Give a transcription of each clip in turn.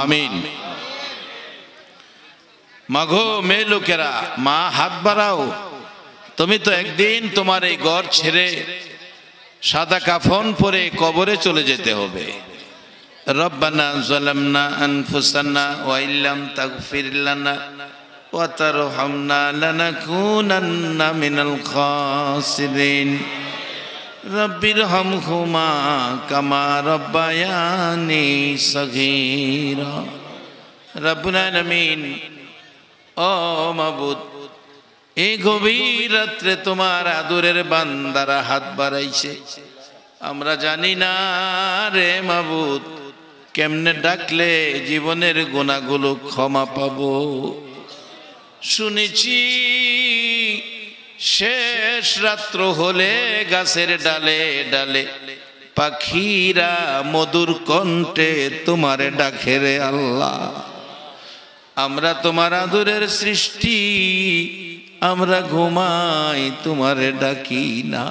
আমিন মাঘো মেয়ে লোকেরা মা হাত বাড়াও তুমি তো একদিন তোমার এই ঘর ছেড়ে সাদা কাফন পরে কবরে চলে যেতে হবে রব্বানা জলামনা আনফুসানা ওয়াইলাম তাগফির লানা ওয়া তারহামনা লানাকুনান্না রব্বির হম হুমা কামা রব্বায়ানি সগীর রব্বুল ও মাবুদ এই গভীর রাত্রে তোমার আদরের বান্দারা হাত বাড়াইছে আমরা জানি না রে মাবুদ কেমনে ডাকলে জীবনের গোনাগুলো ক্ষমা পাব শুনেছি সে শেষ রাত্র হলে গাছের ডালে ডালে পাখিরা মধুর কণ্ঠে তোমার ডাকে রে আল্লাহ আমরা তোমার আদরের সৃষ্টি আমরা ঘুমাই তোমার ডাকি না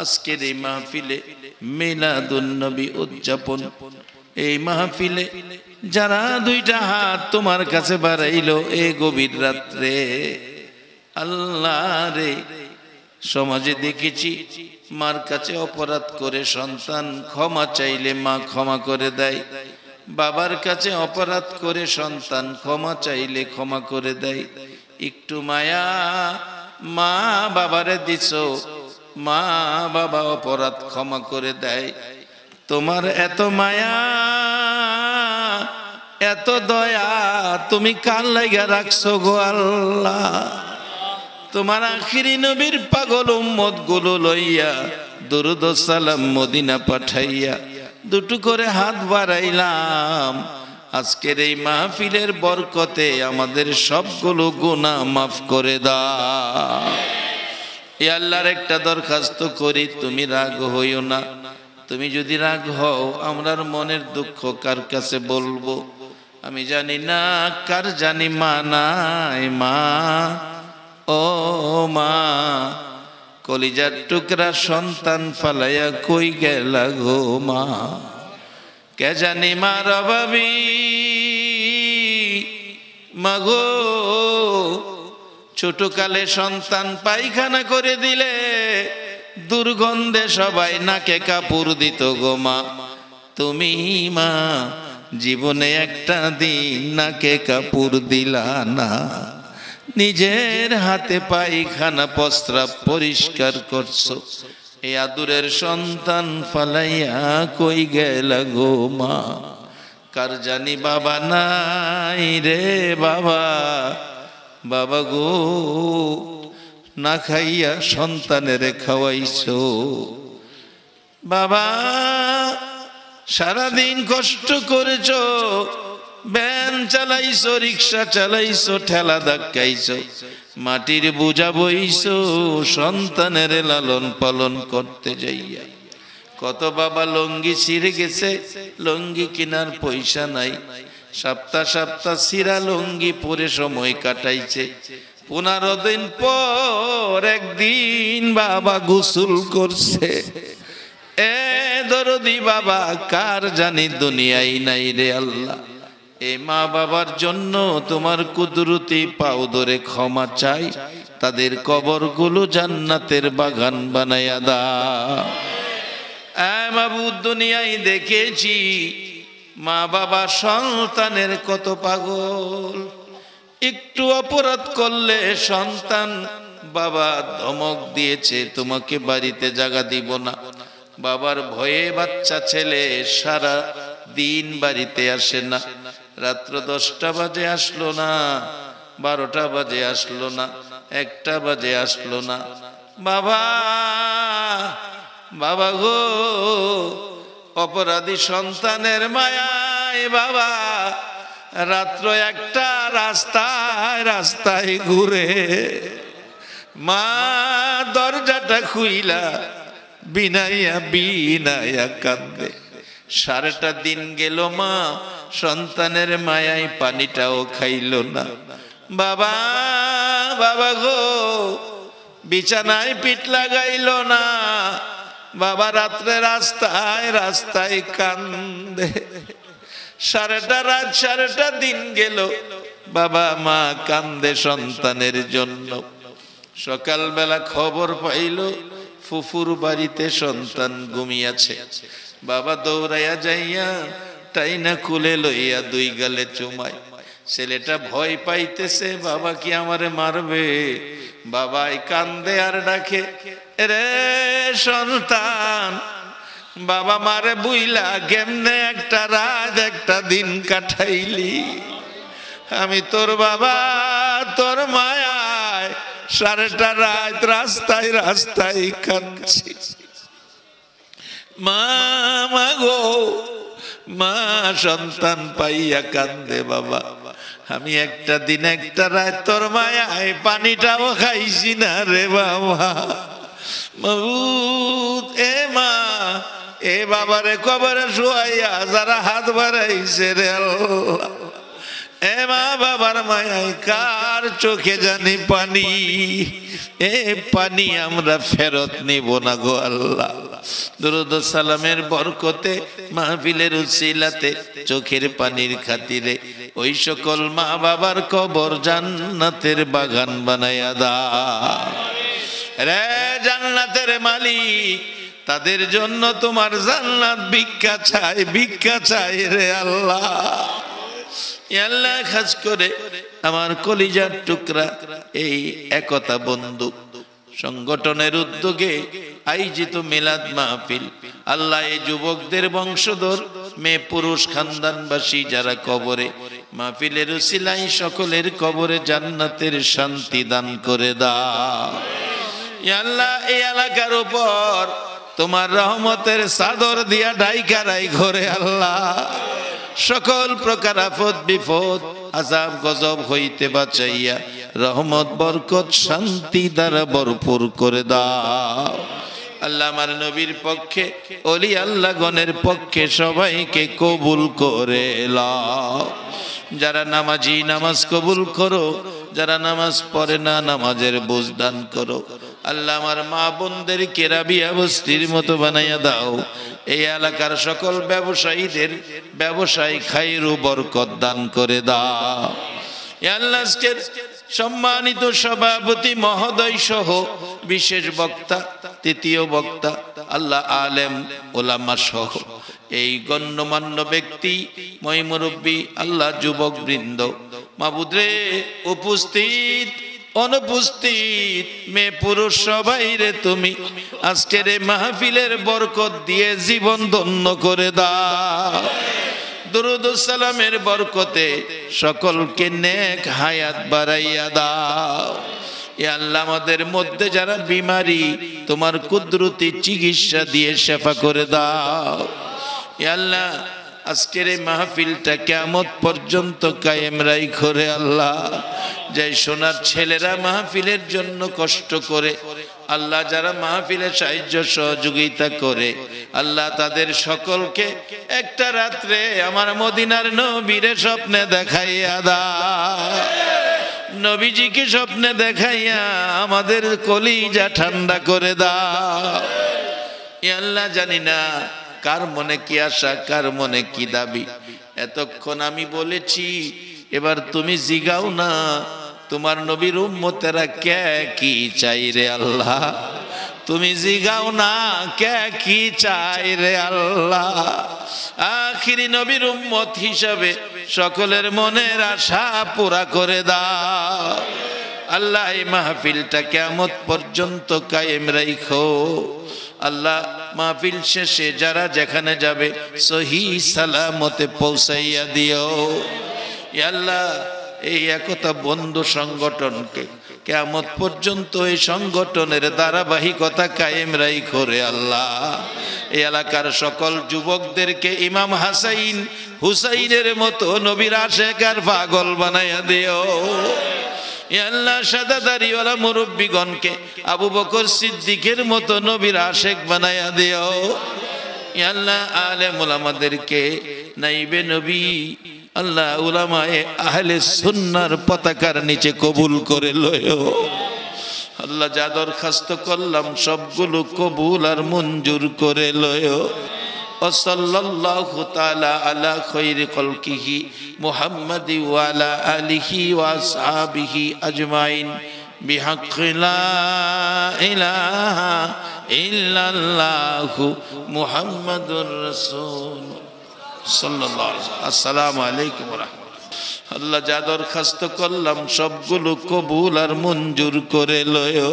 আজকের এই মাহফিলে মেলাদুন্নবী উদযাপন এই মাহফিলে যারা দুইটা হাত তোমার কাছে বাড়াইল এ গভীর রাত্রে আল্লাহ রে সমাজে দেখেছি মার কাছে অপরাধ করে সন্তান ক্ষমা চাইলে মা ক্ষমা করে দেয় বাবার কাছে অপরাধ করে সন্তান ক্ষমা চাইলে ক্ষমা করে দেয় একটু মায়া মা বাবারে দিস মা বাবা অপরাধ ক্ষমা করে দেয় তোমার এত মায়া এত দয়া তুমি কার লাইগা রাখছো গো আল্লাহ তোমার আখিরি নবীর পাগল উম্মত গুলো লইয়া দুরুদ সালাম মদিনা পাঠাইয়া দুটো করে হাত বাড়াইলাম আজকের এই মাহফিলের বরকতে আমাদের সবগুলো গুণা মাফ করে দা এ আল্লাহর একটা দরখাস্ত করি তুমি রাগ হইও না তুমি যদি রাগ হও আমরার মনের দুঃখ কার কাছে বলবো আমি জানি না কার জানি মা নাই মা ও মা কলিজার টুকরা সন্তান ফালাইয়া কই গেলা গো মা কে জানি মার অভাবী মাগো ছোটকালে সন্তান পায়খানা করে দিলে দুর্গন্ধে সবাই নাকে কাপড় দিত গো মা তুমি মা জীবনে একটা দিন নাকে কাপড় দিলা না নিজের হাতে পায়খানা প্রস্রাব পরিষ্কার করছো এ আদুরের সন্তান ফালাইয়া কই গেল গো মা কার জানি বাবা নাই রে বাবা বাবা গো না খাইয়া সন্তানের খাওয়াইছো বাবা সারাদিন কষ্ট করেছ ভ্যান চালাইছো রিক্সা চালাইছো ঠেলা ধাক্কাইছো মাটির বোঝা বইছো সন্তানের লালন পালন করতে যাইয়া কত বাবা লঙ্গি ছিঁড়ে গেছে লঙ্গি কেনার পয়সা নাই সপ্তাহ সপ্তাহ সিরা লঙ্গি পরে সময় কাটাইছে পনেরো দিন পর একদিন বাবা গোসল করছে এ দরদি বাবা কার জানি দুনিয়াই নাই রে আল্লাহ এ মা বাবার জন্য তোমার কুদরতি পাও ধরে ক্ষমা চাই তাদের কবরগুলো জান্নাতের বাগান বানাইয়া দা বাবু দুনিয়ায় দেখেছি মা বাবা সন্তানের কত পাগল একটু অপরাধ করলে সন্তান বাবা ধমক দিয়েছে তোমাকে বাড়িতে জাগা দিব না বাবার ভয়ে বাচ্চা ছেলে সারা দিন বাড়িতে আসে না রাত্র দশটা বাজে আসলো না বারোটা বাজে আসলো না একটা বাজে আসলো না বাবা বাবা গো অপরাধী সন্তানের মায়ায় বাবা রাত্র একটা রাস্তায় রাস্তায় ঘুরে মা দরজাটা খুইলা বিনাইয়া বিনাইয়া কাঁদবে সারাটা দিন গেল মা সন্তানের মায়ায় পানিটাও খাইল না বাবা বাবা গো বিছানায় পিঠ লাগাইল না বাবা রাত্রে রাস্তায় রাস্তায় কান্দে সারাটা রাত সারাটা দিন গেল বাবা মা কান্দে সন্তানের জন্য সকালবেলা খবর পাইল ফুফুর বাড়িতে সন্তান ঘুমিয়াছে বাবা দৌড়াইয়া যাইয়া তাই না কুলে লইয়া দুই গালে চুমায় ছেলেটা ভয় পাইতেছে বাবা কি আমারে মারবে বাবাই কান্দে আর ডাকে রে সন্তান বাবা মারে বুইলা কেমনে একটা রাত একটা দিন কাটাইলি আমি তোর বাবা তোর মায়ায় সারেটা রাত রাস্তায় রাস্তায় কাঁদছি মা গো মা সন্তান পাইয়া কান্দে বাবা আমি একটা দিন একটা রায় তোর মায় পানিটাও খাইছি না রে বাবা এ মা এ বাবারে কবরে শোয়াইয়া যারা হাত বাড়াইছে রে আল্লাহ এ মা বাবার মায়ায় কার চোখে জানি পানি এ পানি আমরা ফেরত নিব না গো আল্লাহ সালামের বরকতে মাহফিলের উসিলাতে চোখের পানির খাতিরে ওই সকল মা বাবার কবর জান্নাতের বাগান বানায়া দা রে জান্নাতের মালিক তাদের জন্য তোমার জান্নাত ভিক্ষা চাই ভিক্ষা চাই রে আল্লাহ আল্লাহ খাস করে আমার কলিজার টুকরা এই একতা বন্ধু সংগঠনের উদ্যোগে আয়োজিত মিলাদ মাহফিল আল্লাহ এই যুবকদের বংশধর মেয়ে পুরুষ খানদানবাসী যারা কবরে মাহফিলের সিলাই সকলের কবরে জান্নাতের শান্তি দান করে দাও আল্লাহ এই এলাকার উপর তোমার রহমতের সাদর দিয়া ডাইকারাই ঘরে আল্লাহ সকল প্রকার আফদ বিপদ আজাব গজব হইতে বাঁচাইয়া রহমত বরকত শান্তি দ্বারা ভরপুর করে দাও আল্লাহ আমার নবীর পক্ষে অলি আল্লাহ গণের পক্ষে সবাইকে কবুল করে লাও যারা নামাজি নামাজ কবুল করো যারা নামাজ পড়ে না নামাজের বোঝদান করো আল্লাহ আমার মা বোনদের কেরাবিয়া বস্তির মতো বানাইয়া দাও এই এলাকার সকল ব্যবসায়ীদের ব্যবসায় খাইরু বরকত দান করে দাও সম্মানিত সভাপতি মহোদয় সহ বিশেষ বক্তা তৃতীয় বক্তা আল্লাহ আলেম ওলামা সহ এই গণ্যমান্য ব্যক্তি মহিমুরব্বী আল্লাহ যুবক বৃন্দ মাবুদ্রে উপস্থিত অনুপস্থিত মেয়ে পুরুষ সবাই রে তুমি আজকের মাহফিলের বরকত দিয়ে জীবন ধন্য করে দাও দুরুদুসালামের বরকতে সকলকে নেক হায়াত বাড়াইয়া দাও আল্লাহ আমাদের মধ্যে যারা বিমারি তোমার কুদরতি চিকিৎসা দিয়ে সেফা করে দাও আল্লাহ আজকের এই মাহফিলটা কেমন পর্যন্ত কায়েম রাই করে আল্লাহ যাই সোনার ছেলেরা মাহফিলের জন্য কষ্ট করে আল্লাহ যারা মাহফিলের সাহায্য সহযোগিতা করে আল্লাহ তাদের সকলকে একটা রাত্রে আমার মদিনার নবীরে স্বপ্নে দেখাইয়া দা নবীজিকে স্বপ্নে দেখাইয়া আমাদের কলিজা ঠান্ডা করে দা আল্লাহ জানি না কার মনে কি আশা কার মনে কি দাবি এতক্ষণ আমি বলেছি এবার তুমি জিগাও না তোমার নবীর উম্মতেরা কে কি চাই রে আল্লাহ তুমি জিগাও না কে কি চাই রে আল্লাহ আখিরি নবীর উম্মত হিসাবে সকলের মনের আশা পুরা করে দা আল্লাহ এই মাহফিলটা কেমত পর্যন্ত কায়েম রাইখো আল্লাহ মাহফিল শেষে যারা যেখানে যাবে সহি সালামতে পৌঁছাইয়া দিও আল্লাহ এই একতা বন্ধু সংগঠনকে কেমত পর্যন্ত এই সংগঠনের ধারাবাহিকতা কায়েম রাই করে আল্লাহ এই এলাকার সকল যুবকদেরকে ইমাম হাসাইন হুসাইনের মতো নবীর আশেকার পাগল বানাইয়া দিও আল্লাহ সাদা দাড়িওয়ালা মুরব্বীগণকে আবু বকর সিদ্দিকের মতো নবীর আশেক বানায়া দিও আল্লাহ আলে মোলামাদেরকে নাইবে নবী আল্লাহ উলামায়ে আহলে সুন্নার পতাকার নিচে কবুল করে লয় আল্লাহ যা দরখাস্ত করলাম সবগুলো কবুল আর মঞ্জুর করে লয় وصلى الله تعالى على خير خلقه محمد وعلى آله وأصحابه أجمعين بحق لا إله إلا الله محمد رسول صلى الله عليه وسلم السلام عليكم ورحمة আল্লাহ যা দরখাস্ত করলাম সবগুলো কবুল আর মঞ্জুর করে লয় ও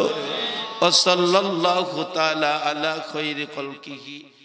সাল্লাল্লাহু তাআলা আলা খৈরি কলকিহি